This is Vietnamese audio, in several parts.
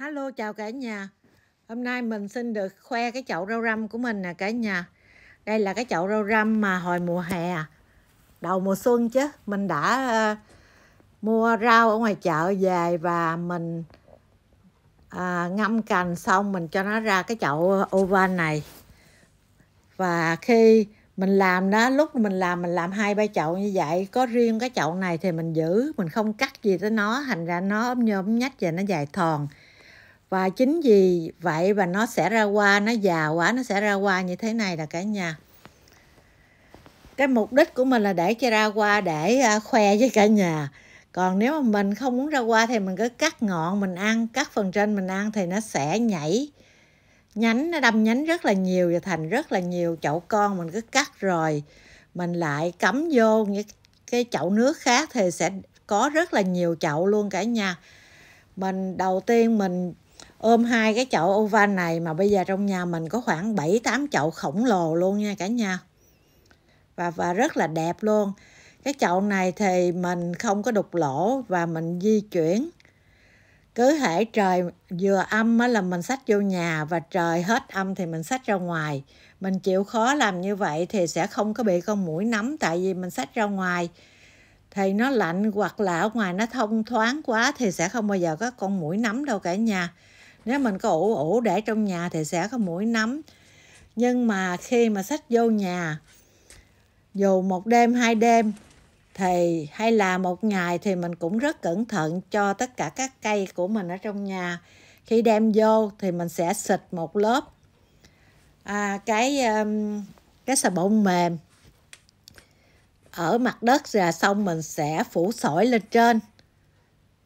Hello chào cả nhà Hôm nay mình xin được khoe cái chậu rau răm của mình nè cả nhà Đây là cái chậu rau răm mà hồi mùa hè Đầu mùa xuân chứ Mình đã uh, mua rau ở ngoài chợ về và mình uh, ngâm cành xong mình cho nó ra cái chậu oval này Và khi mình làm đó lúc mình làm mình làm hai ba chậu như vậy có riêng cái chậu này thì mình giữ mình không cắt gì tới nó thành ra nó ốm nhôm nhách và nó dài thòn và chính vì vậy và nó sẽ ra qua nó già quá nó sẽ ra qua như thế này là cả nhà cái mục đích của mình là để cho ra qua để à, khoe với cả nhà còn nếu mà mình không muốn ra qua thì mình cứ cắt ngọn mình ăn cắt phần trên mình ăn thì nó sẽ nhảy nhánh nó đâm nhánh rất là nhiều và thành rất là nhiều chậu con mình cứ cắt rồi mình lại cắm vô những cái chậu nước khác thì sẽ có rất là nhiều chậu luôn cả nhà mình đầu tiên mình ôm hai cái chậu oval này mà bây giờ trong nhà mình có khoảng 7 8 chậu khổng lồ luôn nha cả nhà. Và và rất là đẹp luôn. Cái chậu này thì mình không có đục lỗ và mình di chuyển. Cứ hễ trời vừa âm là mình sách vô nhà và trời hết âm thì mình sách ra ngoài. Mình chịu khó làm như vậy thì sẽ không có bị con mũi nắm tại vì mình sách ra ngoài thì nó lạnh hoặc là ở ngoài nó thông thoáng quá thì sẽ không bao giờ có con mũi nấm đâu cả nhà nếu mình có ủ ủ để trong nhà thì sẽ có mũi nấm nhưng mà khi mà sách vô nhà dù một đêm hai đêm thì hay là một ngày thì mình cũng rất cẩn thận cho tất cả các cây của mình ở trong nhà khi đem vô thì mình sẽ xịt một lớp à, cái um, cái xà bông mềm ở mặt đất ra xong mình sẽ phủ sỏi lên trên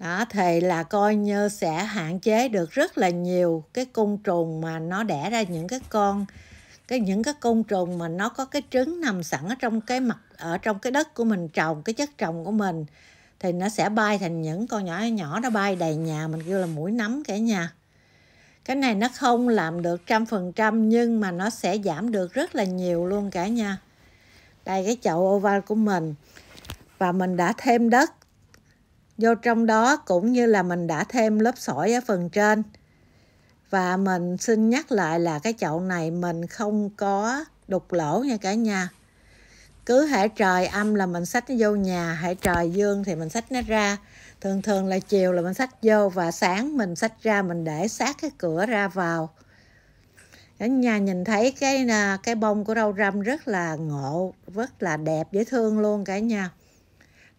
đó thì là coi như sẽ hạn chế được rất là nhiều cái côn trùng mà nó đẻ ra những cái con cái những cái côn trùng mà nó có cái trứng nằm sẵn ở trong cái mặt ở trong cái đất của mình trồng cái chất trồng của mình thì nó sẽ bay thành những con nhỏ nhỏ nó bay đầy nhà mình kêu là mũi nấm cả nhà cái này nó không làm được trăm phần trăm nhưng mà nó sẽ giảm được rất là nhiều luôn cả nhà đây cái chậu oval của mình và mình đã thêm đất vô trong đó cũng như là mình đã thêm lớp sỏi ở phần trên và mình xin nhắc lại là cái chậu này mình không có đục lỗ nha cả nhà cứ hệ trời âm là mình xách nó vô nhà hệ trời dương thì mình xách nó ra thường thường là chiều là mình xách vô và sáng mình xách ra mình để sát cái cửa ra vào cả nhà nhìn thấy cái à, cái bông của rau răm rất là ngộ rất là đẹp dễ thương luôn cả nhà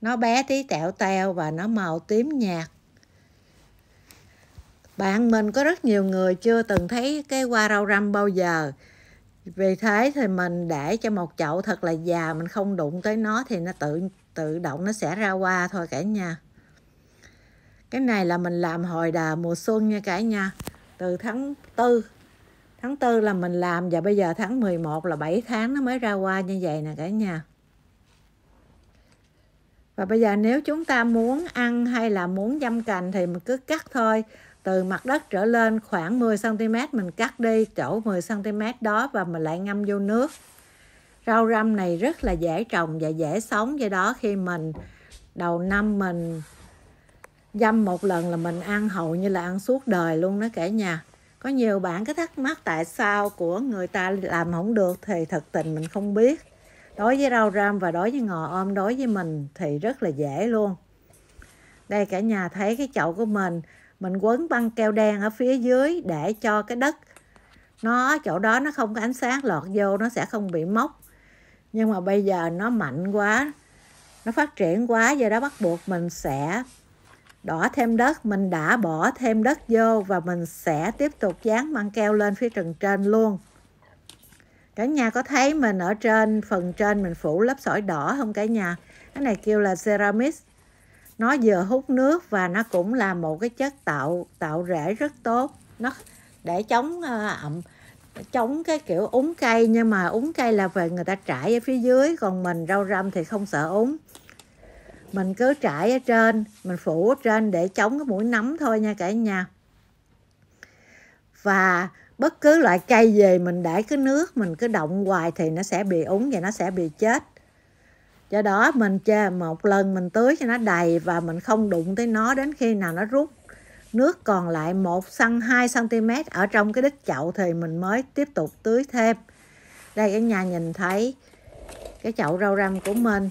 nó bé tí tẹo teo và nó màu tím nhạt bạn mình có rất nhiều người chưa từng thấy cái hoa rau răm bao giờ vì thế thì mình để cho một chậu thật là già mình không đụng tới nó thì nó tự tự động nó sẽ ra hoa thôi cả nhà cái này là mình làm hồi đà mùa xuân nha cả nhà từ tháng tư tháng tư là mình làm và bây giờ tháng 11 là 7 tháng nó mới ra hoa như vậy nè cả nhà và bây giờ nếu chúng ta muốn ăn hay là muốn dăm cành thì mình cứ cắt thôi từ mặt đất trở lên khoảng 10 cm mình cắt đi chỗ 10 cm đó và mình lại ngâm vô nước rau răm này rất là dễ trồng và dễ sống do đó khi mình đầu năm mình dăm một lần là mình ăn hầu như là ăn suốt đời luôn đó cả nhà có nhiều bạn cái thắc mắc tại sao của người ta làm không được thì thật tình mình không biết đối với rau răm và đối với ngò om đối với mình thì rất là dễ luôn đây cả nhà thấy cái chậu của mình mình quấn băng keo đen ở phía dưới để cho cái đất nó chỗ đó nó không có ánh sáng lọt vô nó sẽ không bị mốc nhưng mà bây giờ nó mạnh quá nó phát triển quá do đó bắt buộc mình sẽ đỏ thêm đất mình đã bỏ thêm đất vô và mình sẽ tiếp tục dán băng keo lên phía trần trên luôn cả nhà có thấy mình ở trên phần trên mình phủ lớp sỏi đỏ không cả nhà cái này kêu là ceramic nó vừa hút nước và nó cũng là một cái chất tạo tạo rễ rất tốt nó để chống ờ, ẩm chống cái kiểu úng cây nhưng mà úng cây là về người ta trải ở phía dưới còn mình rau răm thì không sợ úng mình cứ trải ở trên mình phủ ở trên để chống cái mũi nấm thôi nha cả nhà và bất cứ loại cây gì mình để cái nước mình cứ động hoài thì nó sẽ bị úng và nó sẽ bị chết do đó mình chê một lần mình tưới cho nó đầy và mình không đụng tới nó đến khi nào nó rút nước còn lại 1 xăng 2 cm ở trong cái đít chậu thì mình mới tiếp tục tưới thêm đây cả nhà nhìn thấy cái chậu rau răm của mình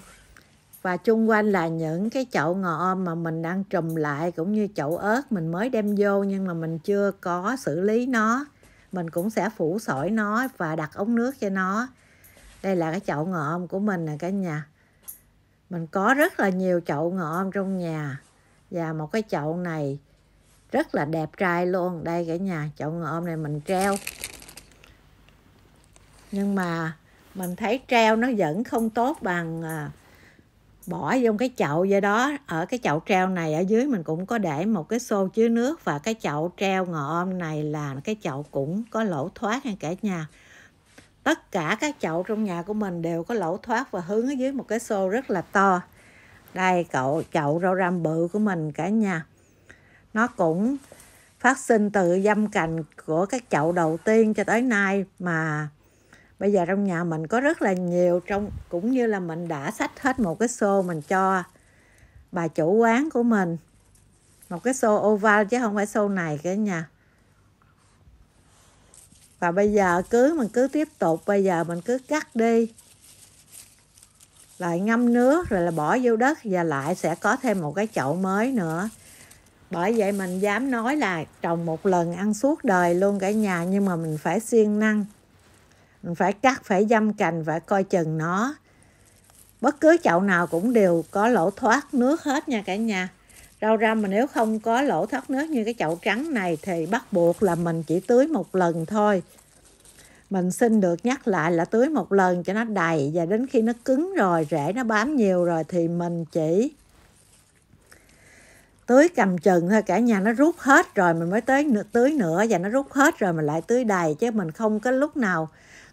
và chung quanh là những cái chậu ngò om mà mình đang trùm lại cũng như chậu ớt mình mới đem vô nhưng mà mình chưa có xử lý nó mình cũng sẽ phủ sỏi nó và đặt ống nước cho nó đây là cái chậu ngợm của mình nè cả nhà mình có rất là nhiều chậu ngợm trong nhà và một cái chậu này rất là đẹp trai luôn đây cả nhà chậu ngợm này mình treo nhưng mà mình thấy treo nó vẫn không tốt bằng à, bỏ vô cái chậu vậy đó ở cái chậu treo này ở dưới mình cũng có để một cái xô chứa nước và cái chậu treo ngọ này là cái chậu cũng có lỗ thoát nha cả nhà tất cả các chậu trong nhà của mình đều có lỗ thoát và hướng ở dưới một cái xô rất là to đây cậu chậu rau răm bự của mình cả nhà nó cũng phát sinh từ dâm cành của các chậu đầu tiên cho tới nay mà bây giờ trong nhà mình có rất là nhiều trong cũng như là mình đã xách hết một cái xô mình cho bà chủ quán của mình một cái xô oval chứ không phải xô này cả nhà và bây giờ cứ mình cứ tiếp tục bây giờ mình cứ cắt đi lại ngâm nước rồi là bỏ vô đất và lại sẽ có thêm một cái chậu mới nữa bởi vậy mình dám nói là trồng một lần ăn suốt đời luôn cả nhà nhưng mà mình phải siêng năng phải cắt phải dăm cành phải coi chừng nó bất cứ chậu nào cũng đều có lỗ thoát nước hết nha cả nhà rau răm mà nếu không có lỗ thoát nước như cái chậu trắng này thì bắt buộc là mình chỉ tưới một lần thôi mình xin được nhắc lại là tưới một lần cho nó đầy và đến khi nó cứng rồi rễ nó bám nhiều rồi thì mình chỉ tưới cầm chừng thôi cả nhà nó rút hết rồi mình mới tới tưới nữa và nó rút hết rồi mình lại tưới đầy chứ mình không có lúc nào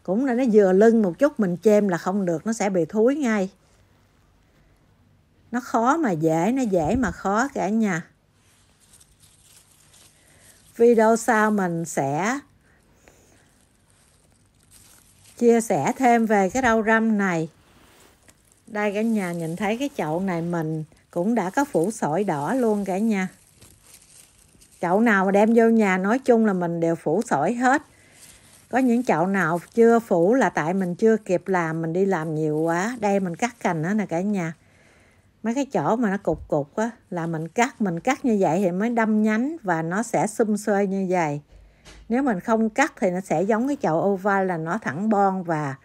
cũng là nó vừa lưng một chút mình chêm là không được nó sẽ bị thối ngay nó khó mà dễ nó dễ mà khó cả nhà video sau mình sẽ chia sẻ thêm về cái rau răm này đây cả nhà nhìn thấy cái chậu này mình cũng đã có phủ sỏi đỏ luôn cả nhà chậu nào mà đem vô nhà nói chung là mình đều phủ sỏi hết có những chậu nào chưa phủ là tại mình chưa kịp làm mình đi làm nhiều quá đây mình cắt cành đó nè cả nhà mấy cái chỗ mà nó cục cục á là mình cắt mình cắt như vậy thì mới đâm nhánh và nó sẽ xum xuê như vậy nếu mình không cắt thì nó sẽ giống cái chậu oval là nó thẳng bon và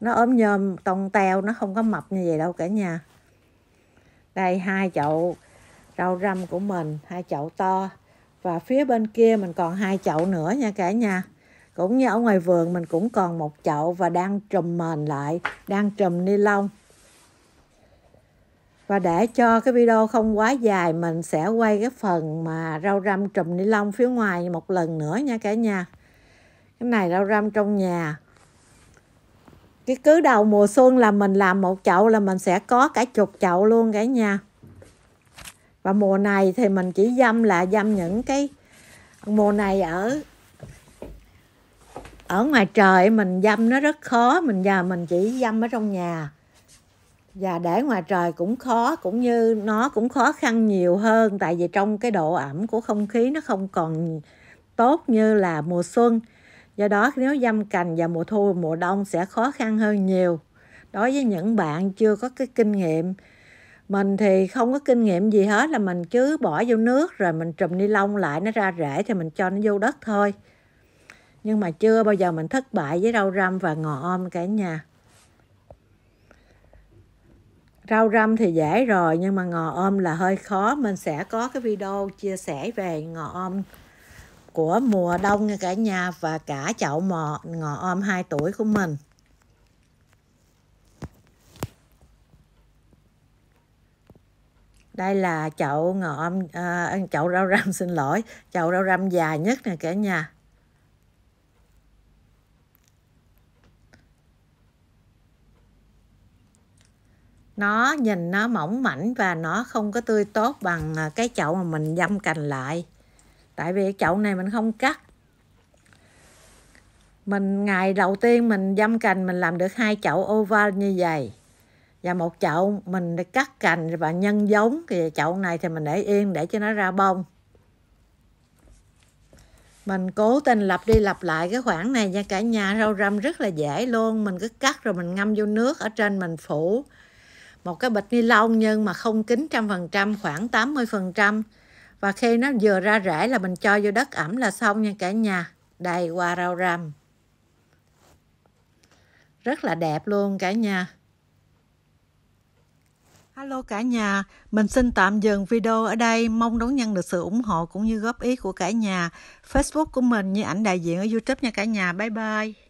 nó ốm nhôm tông teo nó không có mập như vậy đâu cả nhà đây hai chậu rau răm của mình hai chậu to và phía bên kia mình còn hai chậu nữa nha cả nhà cũng như ở ngoài vườn mình cũng còn một chậu và đang trùm mền lại đang trùm ni lông và để cho cái video không quá dài mình sẽ quay cái phần mà rau răm trùm ni lông phía ngoài một lần nữa nha cả nhà cái này rau răm trong nhà cái cứ đầu mùa xuân là mình làm một chậu là mình sẽ có cả chục chậu luôn cả nhà và mùa này thì mình chỉ dâm là dâm những cái mùa này ở ở ngoài trời mình dâm nó rất khó mình giờ mình chỉ dâm ở trong nhà và để ngoài trời cũng khó cũng như nó cũng khó khăn nhiều hơn tại vì trong cái độ ẩm của không khí nó không còn tốt như là mùa xuân do đó nếu dâm cành vào mùa thu mùa đông sẽ khó khăn hơn nhiều đối với những bạn chưa có cái kinh nghiệm mình thì không có kinh nghiệm gì hết là mình cứ bỏ vô nước rồi mình trùm ni lông lại nó ra rễ thì mình cho nó vô đất thôi nhưng mà chưa bao giờ mình thất bại với rau răm và ngò om cả nhà rau răm thì dễ rồi nhưng mà ngò om là hơi khó mình sẽ có cái video chia sẻ về ngò om của mùa đông nha cả nhà và cả chậu mò ngò om 2 tuổi của mình đây là chậu ngò om à, chậu rau răm xin lỗi chậu rau răm dài nhất nè cả nhà nó nhìn nó mỏng mảnh và nó không có tươi tốt bằng à, cái chậu mà mình dâm cành lại tại vì chậu này mình không cắt mình ngày đầu tiên mình dâm cành mình làm được hai chậu oval như vậy và một chậu mình cắt cành và nhân giống thì chậu này thì mình để yên để cho nó ra bông mình cố tình lặp đi lặp lại cái khoảng này nha cả nhà rau răm rất là dễ luôn mình cứ cắt rồi mình ngâm vô nước ở trên mình phủ một cái bịch ni lông nhưng mà không kín trăm phần trăm khoảng 80 phần trăm và khi nó vừa ra rễ là mình cho vô đất ẩm là xong nha cả nhà đầy hoa rau răm rất là đẹp luôn cả nhà hello cả nhà, mình xin tạm dừng video ở đây, mong đón nhận được sự ủng hộ cũng như góp ý của cả nhà. Facebook của mình như ảnh đại diện ở YouTube nha cả nhà. Bye bye.